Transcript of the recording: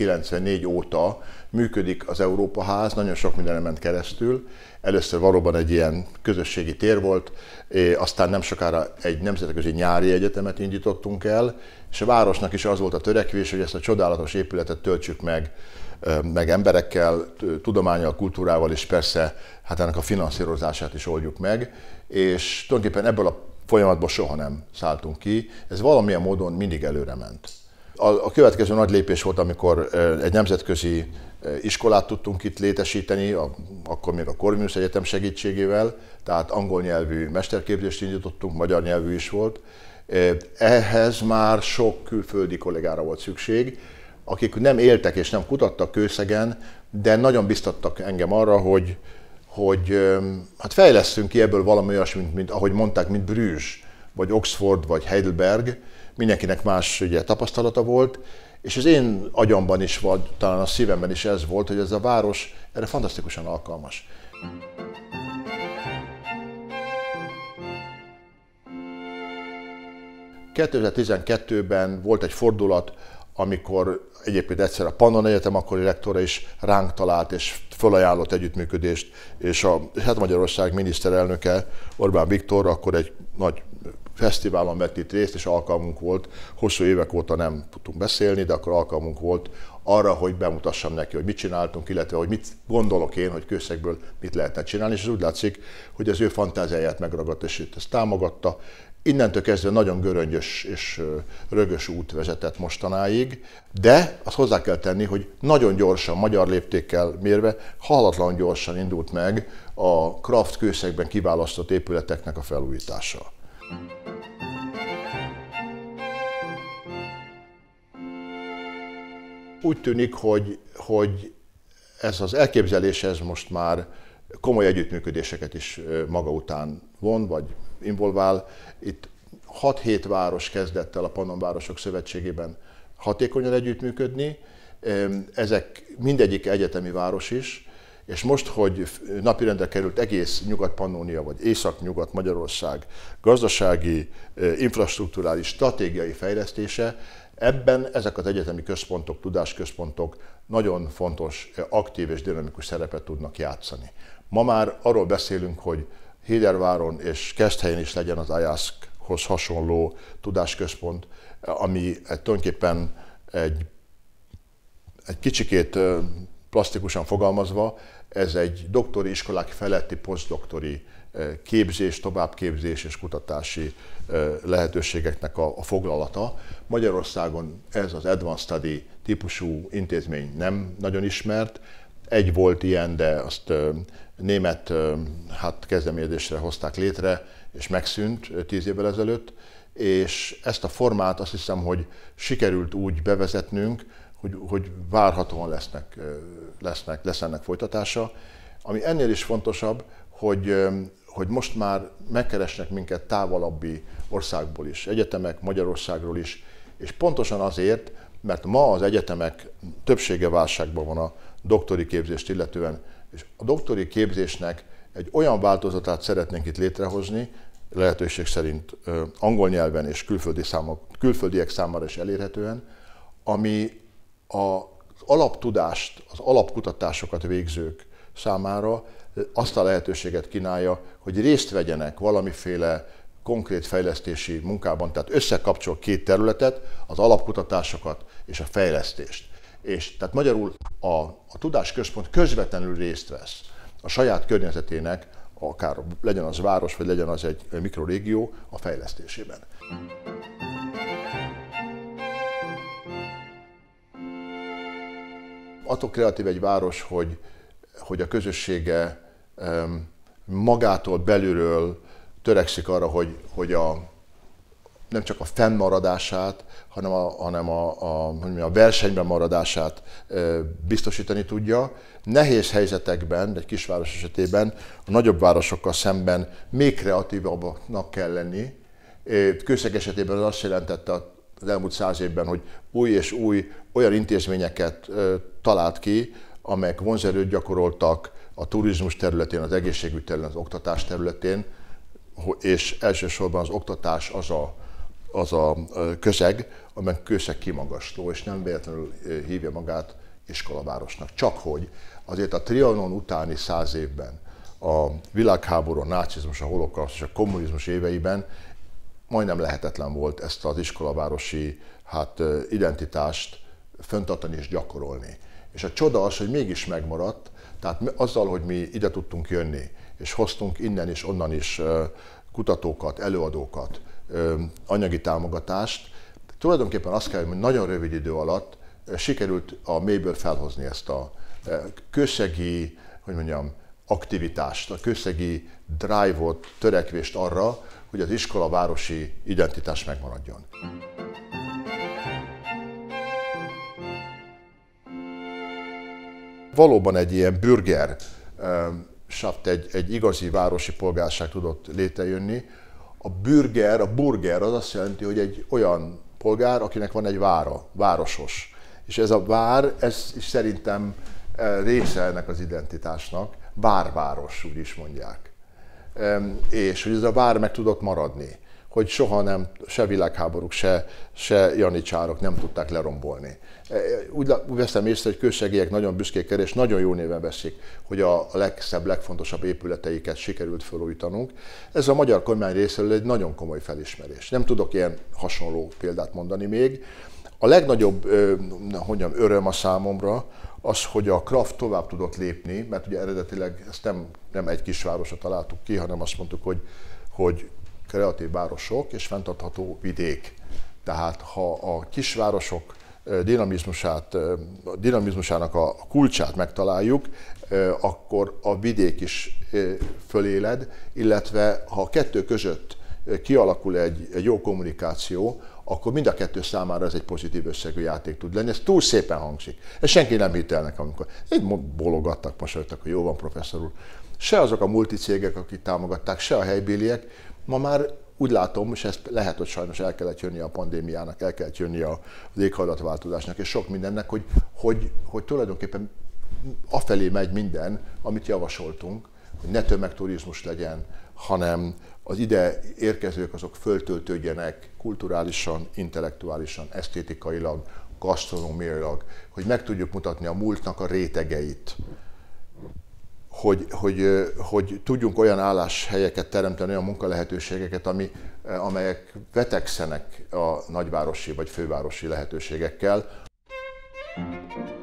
94 óta működik az Európa Ház, nagyon sok minden ment keresztül. Először valóban egy ilyen közösségi tér volt, aztán nem sokára egy nemzetközi nyári egyetemet indítottunk el, és a városnak is az volt a törekvés, hogy ezt a csodálatos épületet töltsük meg, meg emberekkel, tudományal, kultúrával, és persze hát ennek a finanszírozását is oldjuk meg, és tulajdonképpen ebből a folyamatból soha nem szálltunk ki, ez valamilyen módon mindig előre ment. A, a következő nagy lépés volt, amikor egy nemzetközi iskolát tudtunk itt létesíteni, a, akkor még a Corvinus Egyetem segítségével, tehát angol nyelvű mesterképzést indítottunk, magyar nyelvű is volt. Ehhez már sok külföldi kollégára volt szükség, akik nem éltek és nem kutattak kőszegen, de nagyon biztattak engem arra, hogy, hogy hát fejlesztünk ki ebből valami olyasmit, mint ahogy mondták, mint Brüssz, vagy Oxford, vagy Heidelberg, mindenkinek más ugye, tapasztalata volt, és az én agyamban is, vagy talán a szívemben is ez volt, hogy ez a város erre fantasztikusan alkalmas. ...2012-ben volt egy fordulat, amikor egyébként egyszer a Pannon Egyetem akkori rektora is ránk talált és fölajánlott együttműködést, és a hát Magyarország miniszterelnöke Orbán Viktor akkor egy nagy fesztiválon vett itt részt, és alkalmunk volt, hosszú évek óta nem tudtunk beszélni, de akkor alkalmunk volt arra, hogy bemutassam neki, hogy mit csináltunk, illetve hogy mit gondolok én, hogy kőszegből mit lehetne csinálni, és ez úgy látszik, hogy az ő fantáziáját megragadt, és ezt támogatta. Innentől kezdve nagyon göröngyös és rögös út vezetett mostanáig, de azt hozzá kell tenni, hogy nagyon gyorsan, magyar léptékkel mérve, halatlan gyorsan indult meg a Kraft kőszegben kiválasztott épületeknek a felújítása. thank you úgy tűnik, hogy, hogy ez az elképzelés ez most már komoly együttműködéseket is maga után von, vagy involvál. Itt 6-7 város kezdett el a Pannonvárosok Szövetségében hatékonyan együttműködni. Ezek mindegyik egyetemi város is, és most, hogy napirendre került egész Nyugat-Pannonia, vagy Észak-Nyugat Magyarország gazdasági, infrastruktúrális, stratégiai fejlesztése, Ebben ezek az egyetemi központok, tudásközpontok nagyon fontos, aktív és dinamikus szerepet tudnak játszani. Ma már arról beszélünk, hogy Héderváron és Keszthelyen is legyen az IASZ-hoz hasonló tudásközpont, ami tulajdonképpen egy, egy kicsikét plastikusan fogalmazva, ez egy doktori iskolák feletti posztdoktori eh, képzés, továbbképzés és kutatási eh, lehetőségeknek a, foglalata. Magyarországon ez az Advanced Study típusú intézmény nem nagyon ismert. Egy volt ilyen, de azt eh, német hát kezdeményezésre hozták létre, és megszűnt tíz évvel ezelőtt, és ezt a formát azt hiszem, hogy sikerült úgy bevezetnünk, hogy, hogy várhatóan lesznek, lesznek, lesz ennek folytatása. Ami ennél is fontosabb, hogy, hogy most már megkeresnek minket távolabbi országból is, egyetemek Magyarországról is, és pontosan azért, mert ma az egyetemek többsége válságban van a doktori képzést illetően, és a doktori képzésnek egy olyan változatát szeretnénk itt létrehozni, lehetőség szerint angol nyelven és külföldi számok, külföldiek számára is elérhetően, ami az alaptudást, az alapkutatásokat végzők számára azt a lehetőséget kínálja, hogy részt vegyenek valamiféle konkrét fejlesztési munkában, tehát összekapcsol két területet, az alapkutatásokat és a fejlesztést. És tehát magyarul a, a tudásközpont közvetlenül részt vesz a saját környezetének, akár legyen az város, vagy legyen az egy mikrorégió, a fejlesztésében. attól kreatív egy város, hogy, hogy a közössége magától belülről törekszik arra, hogy, hogy a, nem csak a fennmaradását, hanem a, hanem a, a, mondjam, a versenyben maradását biztosítani tudja. Nehéz helyzetekben, egy kisváros esetében, a nagyobb városokkal szemben még kreatívabbnak kell lenni. Kőszeg esetében az azt jelentette a az elmúlt száz évben, hogy új és új olyan intézményeket talált ki, amelyek vonzerőt gyakoroltak a turizmus területén, az egészségügy területén, az oktatás területén, és elsősorban az oktatás az a, az a közeg, amely közeg kimagasló, és nem véletlenül hívja magát iskolavárosnak. Csak hogy azért a Trianon utáni száz évben a világháború, a nácizmus, a holokausz és a kommunizmus éveiben majdnem lehetetlen volt ezt az iskolavárosi hát, identitást föntartani és gyakorolni. És a csoda az, hogy mégis megmaradt, tehát azzal, hogy mi ide tudtunk jönni, és hoztunk innen és onnan is kutatókat, előadókat, anyagi támogatást, tulajdonképpen azt kell, hogy nagyon rövid idő alatt sikerült a mélyből felhozni ezt a kőszegi, hogy mondjam, aktivitást, a kőszegi drive-ot, törekvést arra, hogy az iskola városi identitás megmaradjon. Valóban egy ilyen bürger, ehm, saft, egy, egy igazi városi polgárság tudott létrejönni. A bürger, a burger az azt jelenti, hogy egy olyan polgár, akinek van egy vára, városos. És ez a vár, ez is szerintem eh, része ennek az identitásnak várváros, úgy is mondják. És hogy ez a vár meg tudott maradni, hogy soha nem, se világháborúk, se, se janicsárok nem tudták lerombolni. E, úgy veszem észre, hogy közsegélyek nagyon büszkék erre, és nagyon jó néven veszik, hogy a legszebb, legfontosabb épületeiket sikerült felújítanunk. Ez a magyar kormány részéről egy nagyon komoly felismerés. Nem tudok ilyen hasonló példát mondani még. A legnagyobb hogy mondjam, öröm a számomra az, hogy a Kraft tovább tudott lépni, mert ugye eredetileg ezt nem, nem egy kisvárosra találtuk ki, hanem azt mondtuk, hogy, hogy kreatív városok és fenntartható vidék. Tehát ha a kisvárosok dinamizmusát, dinamizmusának a kulcsát megtaláljuk, akkor a vidék is föléled, illetve ha a kettő között kialakul egy, egy jó kommunikáció, akkor mind a kettő számára ez egy pozitív összegű játék tud lenni. Ez túl szépen hangzik. Ez senki nem nekem, amikor Én bologattak, mosolyogtak, hogy jó van, professzor úr. Se azok a multicégek, akik támogatták, se a helybéliek, ma már úgy látom, és ezt lehet, hogy sajnos el kellett jönni a pandémiának, el kellett jönni az éghajlatváltozásnak, és sok mindennek, hogy, hogy, hogy tulajdonképpen afelé megy minden, amit javasoltunk, hogy ne tömegturizmus legyen, hanem az ide érkezők azok föltöltődjenek kulturálisan, intellektuálisan, esztétikailag, gasztronómiailag, hogy meg tudjuk mutatni a múltnak a rétegeit, hogy, hogy, hogy tudjunk olyan álláshelyeket teremteni, olyan munkalehetőségeket, ami, amelyek vetekszenek a nagyvárosi vagy fővárosi lehetőségekkel. thank you